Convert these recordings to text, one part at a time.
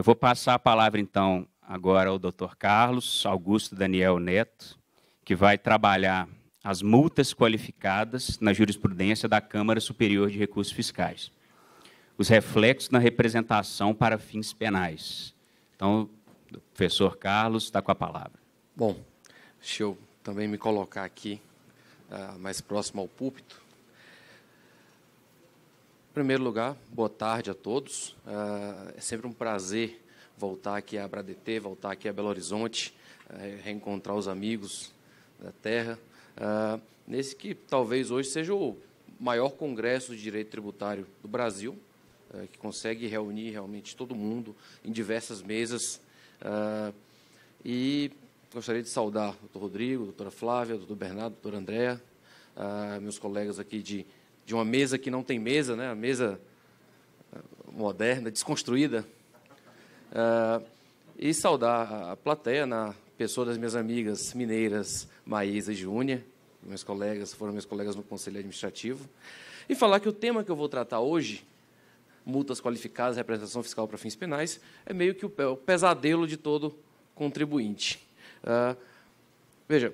Eu vou passar a palavra então agora ao Dr. Carlos Augusto Daniel Neto, que vai trabalhar as multas qualificadas na jurisprudência da Câmara Superior de Recursos Fiscais, os reflexos na representação para fins penais. Então, o professor Carlos está com a palavra. Bom, deixa eu também me colocar aqui ah, mais próximo ao púlpito primeiro lugar, boa tarde a todos. É, é sempre um prazer voltar aqui a Bradt, voltar aqui a Belo Horizonte, é, reencontrar os amigos da terra. É, nesse que talvez hoje seja o maior congresso de direito tributário do Brasil, que consegue reunir realmente todo mundo em diversas mesas. E gostaria de saudar o doutor Rodrigo, a doutora Flávia, o doutor Bernardo, a doutora Andréa, meus colegas aqui de de uma mesa que não tem mesa, né? A mesa eh, moderna, desconstruída. Uh, e saudar a plateia na pessoa das minhas amigas mineiras Maísa e Júnior, meus colegas, foram meus colegas no Conselho Administrativo, e falar que o tema que eu vou tratar hoje, multas qualificadas, representação fiscal para fins penais, é meio que o pesadelo de todo contribuinte. Uh, veja,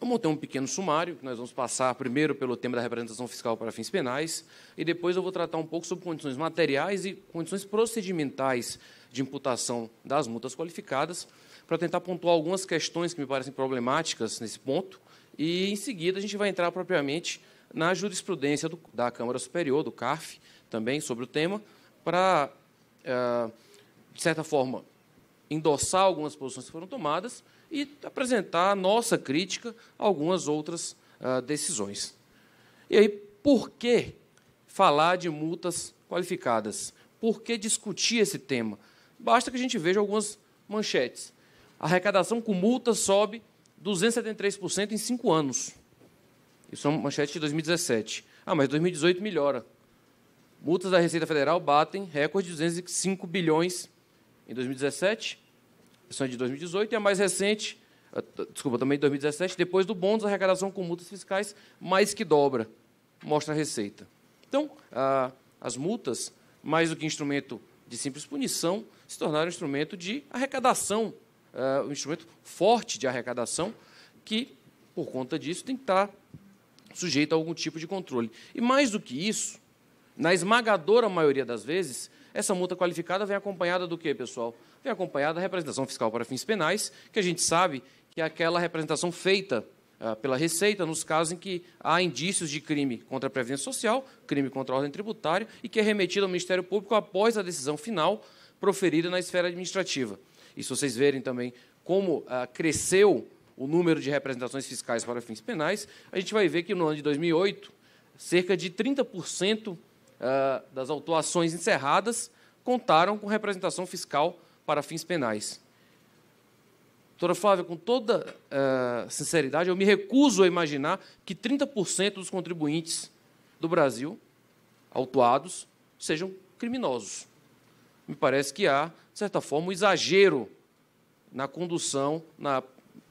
eu montei um pequeno sumário, que nós vamos passar primeiro pelo tema da representação fiscal para fins penais, e depois eu vou tratar um pouco sobre condições materiais e condições procedimentais de imputação das multas qualificadas, para tentar pontuar algumas questões que me parecem problemáticas nesse ponto, e em seguida a gente vai entrar propriamente na jurisprudência do, da Câmara Superior, do CARF, também sobre o tema, para, eh, de certa forma, endossar algumas posições que foram tomadas e apresentar a nossa crítica a algumas outras ah, decisões. E aí, por que falar de multas qualificadas? Por que discutir esse tema? Basta que a gente veja algumas manchetes. A arrecadação com multa sobe 273% em cinco anos. Isso é uma manchete de 2017. Ah, mas 2018 melhora. Multas da Receita Federal batem recorde de 205 bilhões em 2017 são de 2018, e a mais recente, ah, desculpa, também de 2017, depois do bônus, a arrecadação com multas fiscais mais que dobra, mostra a receita. Então, as multas, mais do que instrumento de simples punição, se tornaram um instrumento de arrecadação, ah, um instrumento forte de arrecadação, que, por conta disso, tem que estar sujeito a algum tipo de controle. E mais do que isso, na esmagadora maioria das vezes, essa multa qualificada vem acompanhada do quê, pessoal? Vem acompanhada da representação fiscal para fins penais, que a gente sabe que é aquela representação feita ah, pela Receita nos casos em que há indícios de crime contra a Previdência Social, crime contra a ordem tributária e que é remetida ao Ministério Público após a decisão final proferida na esfera administrativa. E se vocês verem também como ah, cresceu o número de representações fiscais para fins penais, a gente vai ver que no ano de 2008, cerca de 30% eh, das autuações encerradas contaram com representação fiscal para fins penais. Doutora Flávia, com toda uh, sinceridade, eu me recuso a imaginar que 30% dos contribuintes do Brasil autuados sejam criminosos. Me parece que há, de certa forma, um exagero na condução, na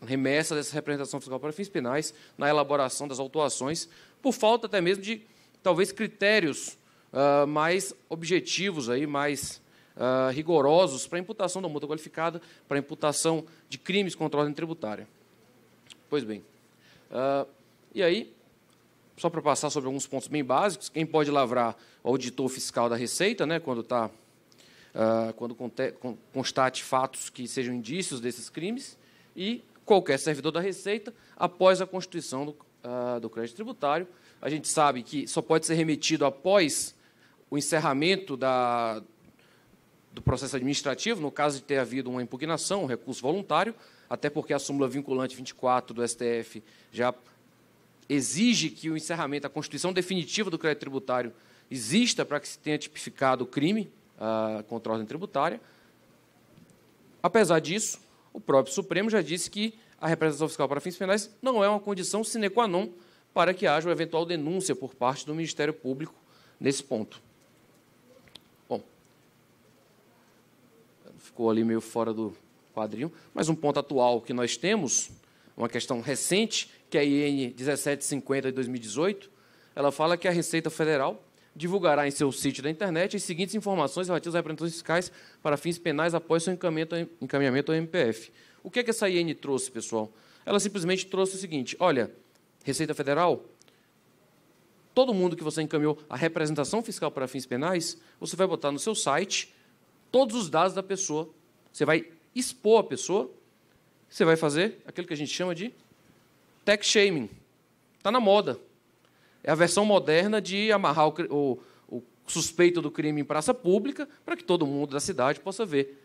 remessa dessa representação fiscal para fins penais, na elaboração das autuações, por falta até mesmo de, talvez, critérios ah, mais objetivos, aí, mais uh, rigorosos para a imputação da multa qualificada, para a imputação de crimes contra a ordem tributária. Pois bem. Uh, e aí, só para passar sobre alguns pontos bem básicos, quem pode lavrar o auditor fiscal da Receita, né, quando está Uh, quando constate fatos que sejam indícios desses crimes, e qualquer servidor da Receita, após a constituição do, uh, do crédito tributário. A gente sabe que só pode ser remetido após o encerramento da, do processo administrativo, no caso de ter havido uma impugnação, um recurso voluntário, até porque a súmula vinculante 24 do STF já exige que o encerramento, a constituição definitiva do crédito tributário exista para que se tenha tipificado o crime uh, contra a ordem tributária. Apesar disso, o próprio Supremo já disse que a representação fiscal para fins penais não é uma condição sine qua non para que haja uma eventual denúncia por parte do Ministério Público nesse ponto. ficou ali meio fora do quadrinho. Mas um ponto atual que nós temos, uma questão recente, que é a IN 1750 de 2018, ela fala que a Receita Federal divulgará em seu sítio da internet as seguintes informações relativas a representações fiscais para fins penais após seu encaminhamento ao MPF. O que, é que essa IN trouxe, pessoal? Ela simplesmente trouxe o seguinte: olha, Receita Federal, todo mundo que você encaminhou a representação fiscal para fins penais, você vai botar no seu site todos os dados da pessoa. Você vai expor a pessoa, você vai fazer aquilo que a gente chama de tech shaming. Está na moda. É a versão moderna de amarrar o, o, o suspeito do crime em praça pública para que todo mundo da cidade possa ver.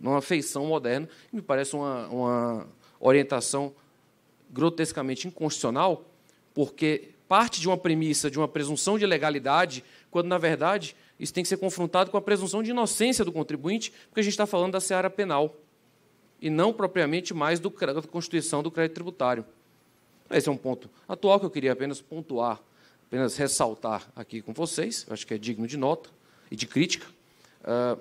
Numa feição moderna, me parece uma, uma orientação grotescamente inconstitucional, porque parte de uma premissa, de uma presunção de legalidade, quando, na verdade, isso tem que ser confrontado com a presunção de inocência do contribuinte, porque a gente está falando da seara penal e não propriamente mais do, da constituição do crédito tributário. Esse é um ponto atual que eu queria apenas pontuar, apenas ressaltar aqui com vocês, acho que é digno de nota e de crítica, uh,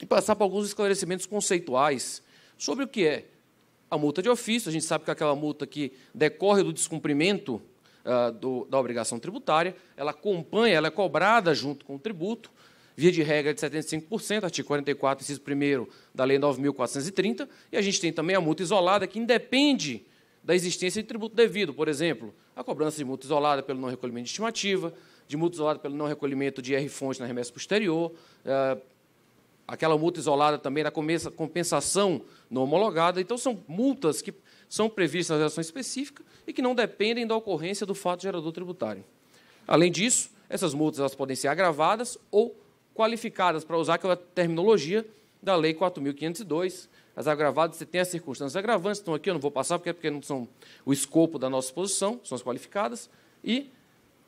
e passar para alguns esclarecimentos conceituais sobre o que é a multa de ofício. A gente sabe que aquela multa que decorre do descumprimento ah, do, da obrigação tributária, ela acompanha, ela é cobrada junto com o tributo, via de regra de 75%, artigo 44, inciso 1 da Lei 9.430, e a gente tem também a multa isolada, que independe da existência de tributo devido, por exemplo, a cobrança de multa isolada pelo não recolhimento de estimativa, de multa isolada pelo não recolhimento de R-fonte na remessa posterior, eh, aquela multa isolada também da compensação não homologada. Então, são multas que são previstas na legislação específica e que não dependem da ocorrência do fato gerador tributário. Além disso, essas multas elas podem ser agravadas ou qualificadas, para usar aquela é terminologia da Lei 4.502. As agravadas, você tem as circunstâncias agravantes, estão aqui, eu não vou passar porque, é porque não são o escopo da nossa exposição, são as qualificadas. E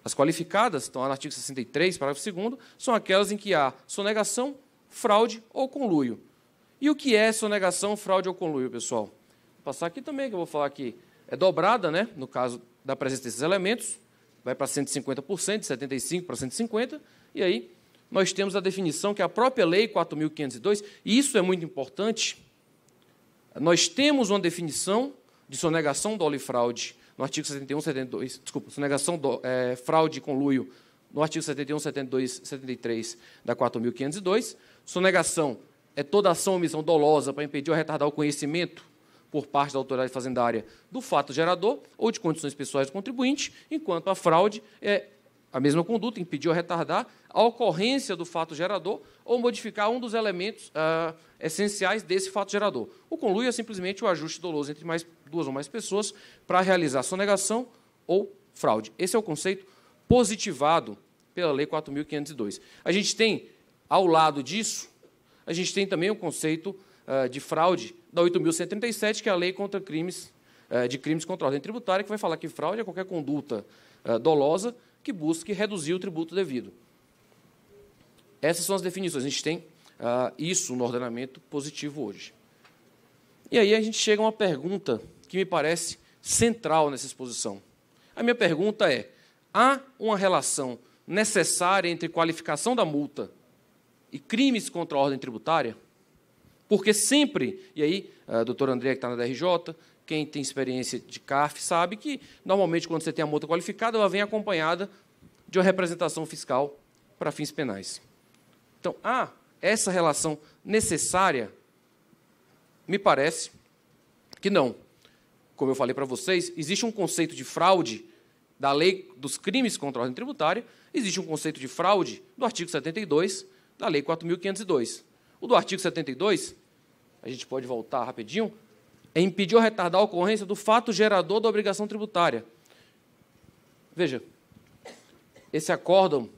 as qualificadas, estão no artigo 63, parágrafo 2, são aquelas em que há sonegação, fraude ou conluio. E o que é sonegação, fraude ou conluio, pessoal? passar aqui também, que eu vou falar aqui. É dobrada, né? No caso da presença desses elementos, vai para 150%, de 75 para 150, e aí nós temos a definição que a própria lei 4502, e isso é muito importante. Nós temos uma definição de sonegação do fraude no artigo 71, 72, desculpa, sonegação do é, fraude e conluio no artigo 71, 72, 73 da 4502. Sonegação é toda ação ou omissão dolosa para impedir ou retardar o conhecimento por parte da autoridade fazendária do fato gerador ou de condições pessoais do contribuinte, enquanto a fraude é a mesma conduta, impedir ou retardar a ocorrência do fato gerador ou modificar um dos elementos ah, essenciais desse fato gerador. O conluio é simplesmente o ajuste doloso entre mais, duas ou mais pessoas para realizar sonegação ou fraude. Esse é o conceito positivado pela Lei 4.502. A gente tem, ao lado disso, a gente tem também o conceito eh, de fraude da 8.137, que é a lei contra crimes eh, de crimes contra a ordem tributária, que vai falar que fraude é qualquer conduta eh, dolosa que busque reduzir o tributo devido. Essas são as definições. A gente tem isso no ordenamento positivo hoje. E aí a gente chega a uma pergunta que me parece central nessa exposição. A minha pergunta é: há uma relação necessária entre qualificação da multa e crimes contra a ordem tributária? Porque sempre, e aí, a doutora André, que está na DRJ, quem tem experiência de CARF sabe que, normalmente, quando você tem a multa qualificada, ela vem acompanhada de uma representação fiscal para fins penais. Então, há ah, essa relação necessária? Me parece que não. Como eu falei para vocês, existe um conceito de fraude da lei dos crimes contra a ordem tributária, existe um conceito de fraude do artigo 72 da lei 4.502. O do artigo 72 a gente pode voltar rapidinho, é impedir ou retardar a ocorrência do fato gerador da obrigação tributária. Veja, esse acórdão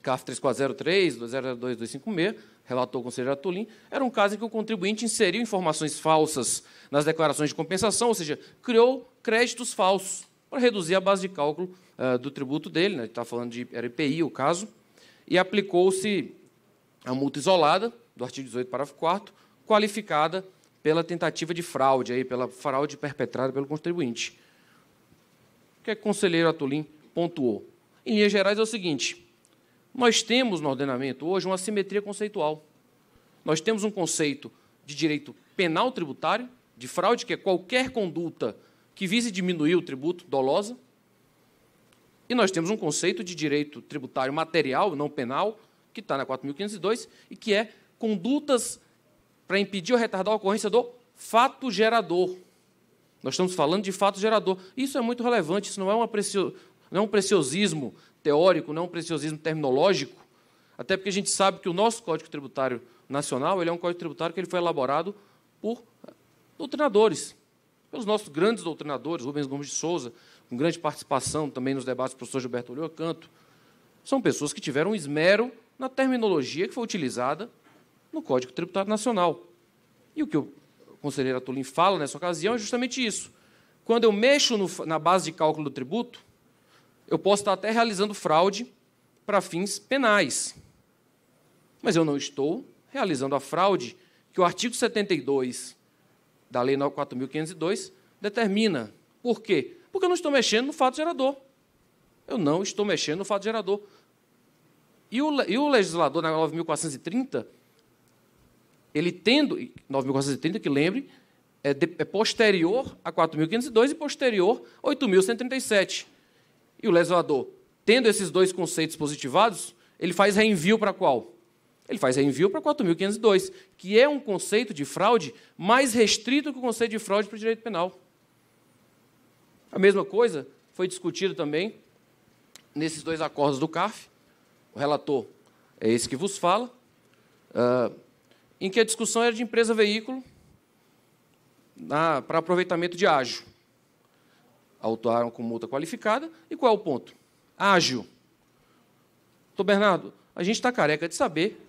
CAF 3403, 202, 256, relatou o conselheiro Atulim, era um caso em que o contribuinte inseriu informações falsas nas declarações de compensação, ou seja, criou créditos falsos para reduzir a base de cálculo uh, do tributo dele, né? está falando de era IPI o caso, e aplicou-se a multa isolada do artigo 18, parágrafo 4 qualificada pela tentativa de fraude, aí, pela fraude perpetrada pelo contribuinte. O que, é que o conselheiro Atulim pontuou? Em linhas gerais, é o seguinte: nós temos no ordenamento hoje uma simetria conceitual. Nós temos um conceito de direito penal tributário, de fraude, que é qualquer conduta que vise diminuir o tributo dolosa. E nós temos um conceito de direito tributário material, não penal, que está na 4.502, e que é condutas para impedir ou retardar a ocorrência do fato gerador. Nós estamos falando de fato gerador. Isso é muito relevante, isso não é, precio... não é um preciosismo teórico, não é um preciosismo terminológico, até porque a gente sabe que o nosso Código Tributário Nacional ele é um código tributário que ele foi elaborado por doutrinadores, pelos nossos grandes doutrinadores, Rubens Gomes de Souza, com grande participação também nos debates do professor Gilberto Olho Canto. São pessoas que tiveram um esmero na terminologia que foi utilizada no Código Tributário Nacional. E o que o conselheiro Atulim fala nessa ocasião é justamente isso. Quando eu mexo no, na base de cálculo do tributo, eu posso estar até realizando fraude para fins penais. Mas eu não estou realizando a fraude que o artigo 72 da Lei 4.502 determina. Por quê? Porque eu não estou mexendo no fato gerador. Eu não estou mexendo no fato gerador. E o, e o legislador, na 9.430, ele tendo 9.430, que lembre, é, de, é posterior a 4.502 e posterior a 8.137. E o legislador, tendo esses dois conceitos positivados, ele faz reenvio para qual? Ele faz reenvio para 4.502, que é um conceito de fraude mais restrito que o conceito de fraude para o direito penal. A mesma coisa foi discutido também nesses dois acordos do CARF. O relator é esse que vos fala. Uh, em que a discussão era de empresa-veículo para aproveitamento de ágio. Autuaram com multa qualificada. E qual é o ponto? Ágio. Doutor Bernardo, a gente está careca de saber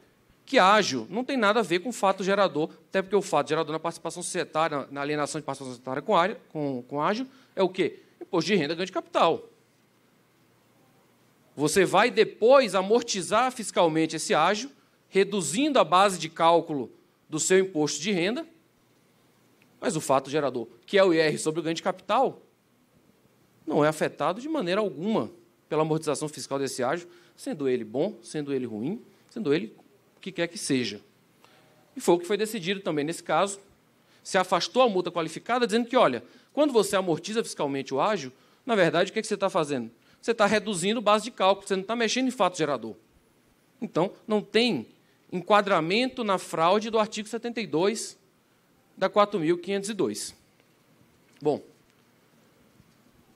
que ágio não tem nada a ver com o fato gerador, até porque o fato gerador na participação societária, na alienação de participação societária com, área, com, com é o quê? Imposto de renda ganho de capital. Você vai depois amortizar fiscalmente esse ágio? reduzindo a base de cálculo do seu imposto de renda, mas o fato gerador, que é o IR sobre o ganho de capital, não é afetado de maneira alguma pela amortização fiscal desse ágio, sendo ele bom, sendo ele ruim, sendo ele o que quer que seja. E foi o que foi decidido também nesse caso. Se afastou a multa qualificada, dizendo que, olha, quando você amortiza fiscalmente o ágio, na verdade, o que, é que você está fazendo? Você está reduzindo base de cálculo, você não está mexendo em fato gerador. Então, não tem enquadramento na fraude do artigo 72 da 4.502. Bom,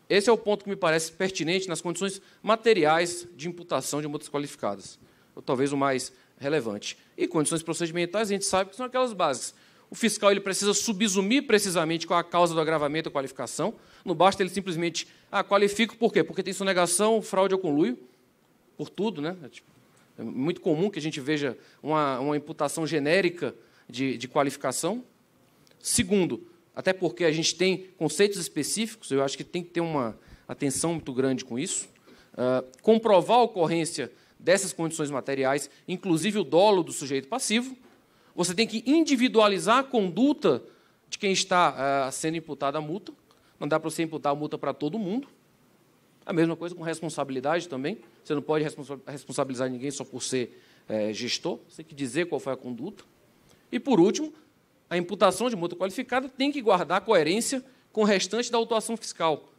esse é o ponto que me parece pertinente nas condições materiais de imputação de multas qualificadas, ou talvez o mais relevante. E condições procedimentais, a gente sabe que são aquelas bases. O fiscal ele precisa subsumir precisamente qual a causa do agravamento ou qualificação. Não basta ele simplesmente, ah, qualifico por quê? Porque tem sonegação, fraude ou conluio, por tudo, né? É tipo, é muito comum que a gente veja uma, uma imputação genérica de, de qualificação. Segundo, até porque a gente tem conceitos específicos, eu acho que tem que ter uma atenção muito grande com isso. Uh, comprovar a ocorrência dessas condições materiais, inclusive o dolo do sujeito passivo. Você tem que individualizar a conduta de quem está uh, sendo imputada a multa. Não dá para você imputar a multa para todo mundo. A mesma coisa com responsabilidade também. Você não pode responsabilizar ninguém só por ser é, gestor, você tem que dizer qual foi a conduta. E, por último, a imputação de multa qualificada tem que guardar coerência com o restante da autuação fiscal.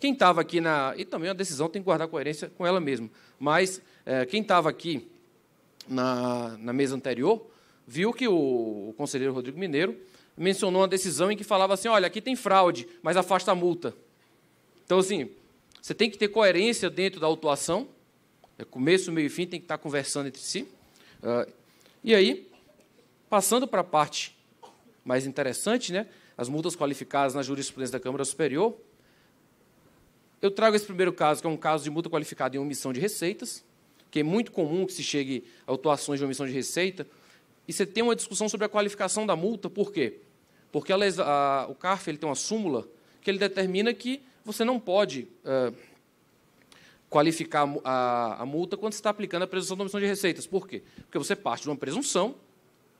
Quem estava aqui na. E também a decisão tem que guardar coerência com ela mesma. Mas é, quem estava aqui na, na mesa anterior viu que o, o conselheiro Rodrigo Mineiro mencionou uma decisão em que falava assim: olha, aqui tem fraude, mas afasta a multa. Então, assim, você tem que ter coerência dentro da autuação. É começo, meio e fim, tem que estar conversando entre si. Ah, e aí, passando para a parte mais interessante, né? as multas qualificadas na jurisprudência da Câmara Superior, eu trago esse primeiro caso, que é um caso de multa qualificada em omissão de receitas, que é muito comum que se chegue a autuações de omissão de receita, e você tem uma discussão sobre a qualificação da multa, por quê? Porque a, a, o CARF ele tem uma súmula que ele determina que você não pode uh, qualificar a, a, multa quando você está aplicando a presunção da omissão de receitas. Por quê? Porque você parte de uma presunção,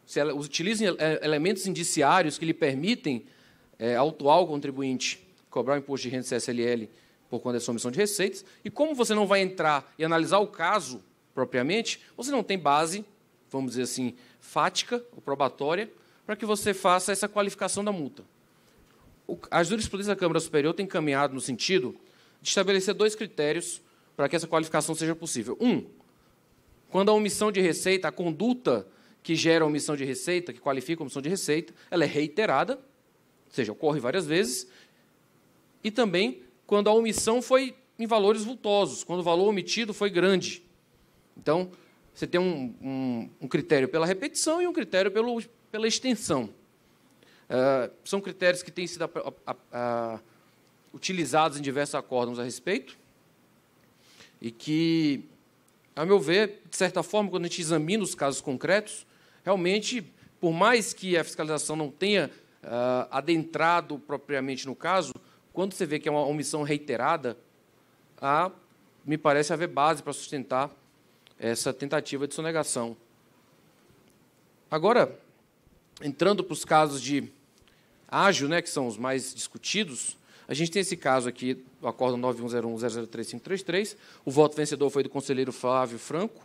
se ela utiliza é, elementos indiciários que lhe permitem é, autuar o contribuinte cobrar o imposto de renda CSLL por conta é dessa omissão de receitas, e como você não vai entrar e analisar o caso propriamente, você não tem base, vamos dizer assim, fática ou probatória, para que você faça essa qualificação da multa a jurisprudência da Câmara Superior tem caminhado no sentido de estabelecer dois critérios para que essa qualificação seja possível. Um, quando a omissão de receita, a conduta que gera a omissão de receita, que qualifica a omissão de receita, ela é reiterada, ou seja, ocorre várias vezes, e também quando a omissão foi em valores vultosos, quando o valor omitido foi grande. Então, você tem um, um, um critério pela repetição e um critério pelo, pela extensão. É, são critérios que têm sido a, a, a, utilizados em diversos acordos a respeito e que, a meu ver, de certa forma, quando a gente examina os casos concretos, realmente, por mais que a fiscalização não tenha uh, adentrado propriamente no caso, quando você vê que é uma omissão reiterada, há, me parece haver base para sustentar essa tentativa de sonegação. Agora, entrando para os casos de ágil, né, que são os mais discutidos, a gente tem esse caso aqui do acordo 9101003533. O voto vencedor foi do conselheiro Flávio Franco,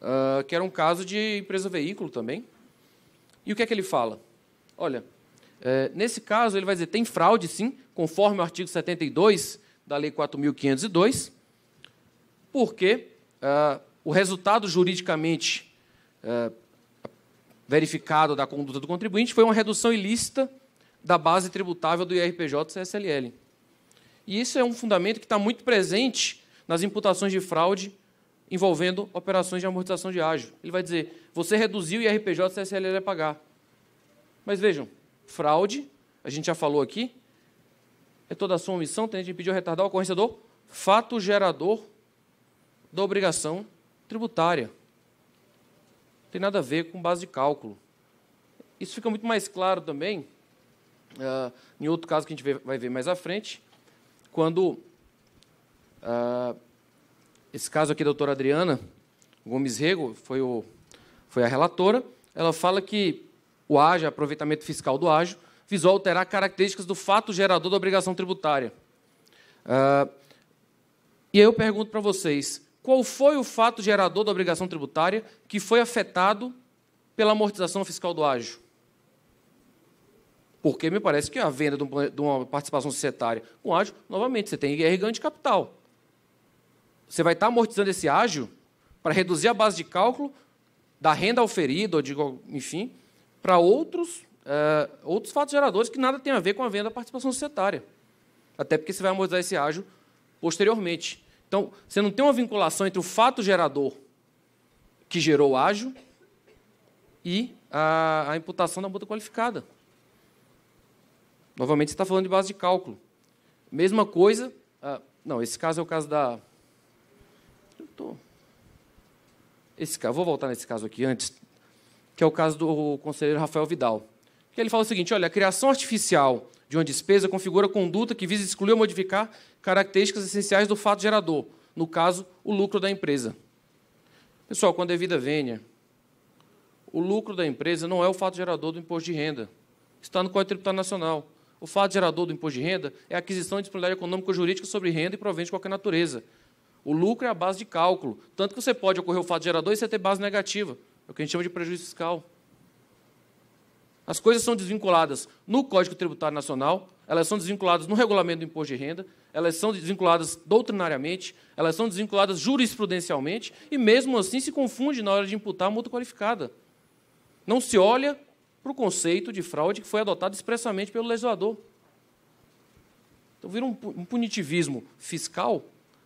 uh, que era um caso de empresa veículo também. E o que é que ele fala? Olha, é, nesse caso ele vai dizer tem fraude, sim, conforme o artigo 72 da Lei 4.502, porque uh, o resultado juridicamente uh, verificado da conduta do contribuinte foi uma redução ilícita da base tributável do IRPJ e CSLL. E isso é um fundamento que está muito presente nas imputações de fraude envolvendo operações de amortização de ágio. Ele vai dizer, você reduziu o IRPJ e CSLL a pagar. Mas vejam, fraude, a gente já falou aqui, é toda a sua omissão tem a impedir ou retardar a ocorrência do fato gerador da obrigação tributária. Não tem nada a ver com base de cálculo. Isso fica muito mais claro também Uh, em outro caso que a gente vai ver mais à frente, quando uh, esse caso aqui da doutora Adriana Gomes Rego foi, o, foi a relatora, ela fala que o ágio, aproveitamento fiscal do ágio, visou alterar características do fato gerador da obrigação tributária. Uh, e aí eu pergunto para vocês, qual foi o fato gerador da obrigação tributária que foi afetado pela amortização fiscal do ágio? Porque me parece que a venda de uma participação societária com ágio, novamente, você tem IR ganho de capital. Você vai estar amortizando esse ágio para reduzir a base de cálculo da renda oferida, ou de, enfim, para outros, é, outros fatos geradores que nada tem a ver com a venda da participação societária. Até porque você vai amortizar esse ágio posteriormente. Então, você não tem uma vinculação entre o fato gerador que gerou o ágio e a, a imputação da multa qualificada. Novamente, você está falando de base de cálculo. Mesma coisa. Ah, não, esse caso é o caso da. Eu tô... Esse caso, vou voltar nesse caso aqui antes, que é o caso do conselheiro Rafael Vidal. Que ele fala o seguinte: olha, a criação artificial de uma despesa configura conduta que visa excluir ou modificar características essenciais do fato gerador, no caso, o lucro da empresa. Pessoal, quando é vida venha, o lucro da empresa não é o fato gerador do imposto de renda. Está no Código Tributário Nacional. O fato gerador do imposto de renda é a aquisição de disponibilidade econômica ou jurídica sobre renda e provente de qualquer natureza. O lucro é a base de cálculo. Tanto que você pode ocorrer o fato gerador e você ter base negativa. É o que a gente chama de prejuízo fiscal. As coisas são desvinculadas no Código Tributário Nacional, elas são desvinculadas no regulamento do imposto de renda, elas são desvinculadas doutrinariamente, elas são desvinculadas jurisprudencialmente, e mesmo assim se confunde na hora de imputar a multa qualificada. Não se olha para o conceito de fraude que foi adotado expressamente pelo legislador. Então, vira um, punitivismo fiscal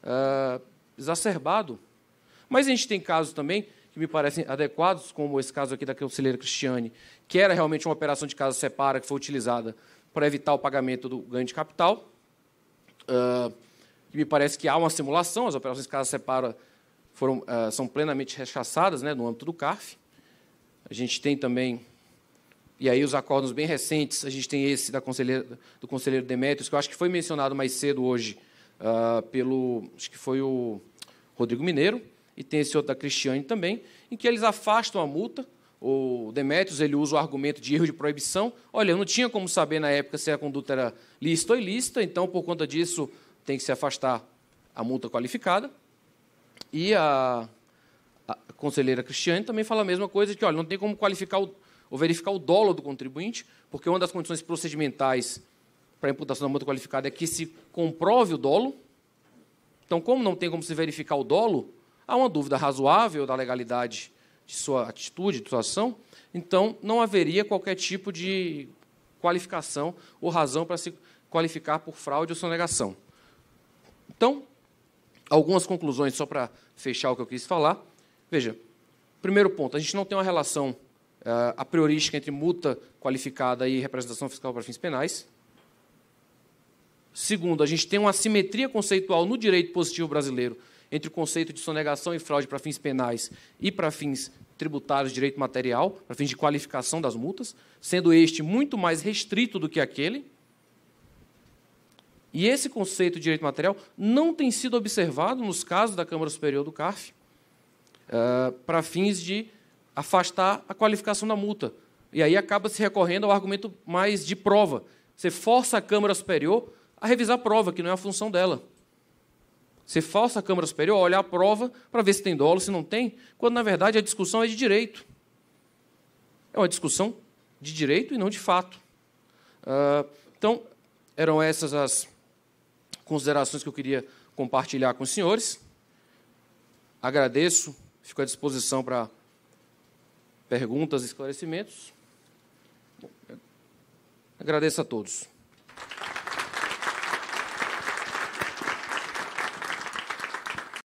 uh, exacerbado. Mas a gente tem casos também que me parecem adequados, como esse caso aqui da conselheira Cristiane, que era realmente uma operação de casa separa que foi utilizada para evitar o pagamento do ganho de capital. Uh, me parece que há uma simulação, as operações de casa separa foram, uh, são plenamente rechaçadas né, no âmbito do CARF. A gente tem também e aí os acordos bem recentes, a gente tem esse da conselheira do conselheiro Demetrios, que eu acho que foi mencionado mais cedo hoje uh, pelo, acho que foi o Rodrigo Mineiro, e tem esse outro da Cristiane também, em que eles afastam a multa. O Demetrios ele usa o argumento de erro de proibição. Olha, eu não tinha como saber na época se a conduta era lícita ou ilícita, então por conta disso tem que se afastar a multa qualificada. E a, a conselheira Cristiane também fala a mesma coisa, que olha, não tem como qualificar o ou verificar o dolo do contribuinte, porque uma das condições procedimentais para a imputação da multa qualificada é que se comprove o dolo. Então, como não tem como se verificar o dolo, há uma dúvida razoável da legalidade de sua atitude, de sua ação, então não haveria qualquer tipo de qualificação ou razão para se qualificar por fraude ou sonegação. Então, algumas conclusões só para fechar o que eu quis falar. Veja, primeiro ponto, a gente não tem uma relação é, a priorística entre multa qualificada e representação fiscal para fins penais. Segundo, a gente tem uma assimetria conceitual no direito positivo brasileiro entre o conceito de sonegação e fraude para fins penais e para fins tributários, direito material, para fins de qualificação das multas, sendo este muito mais restrito do que aquele. E esse conceito de direito material não tem sido observado nos casos da Câmara Superior do CARF é, para fins de afastar a qualificação da multa. E aí acaba se recorrendo ao argumento mais de prova. Você força a Câmara Superior a revisar a prova, que não é a função dela. Você força a Câmara Superior a olhar a prova para ver se tem dolo, se não tem, quando na verdade a discussão é de direito. É uma discussão de direito e não de fato. Ah, então, eram essas as considerações que eu queria compartilhar com os senhores. Agradeço, fico à disposição para perguntas, esclarecimentos. Bom, agradeço a todos.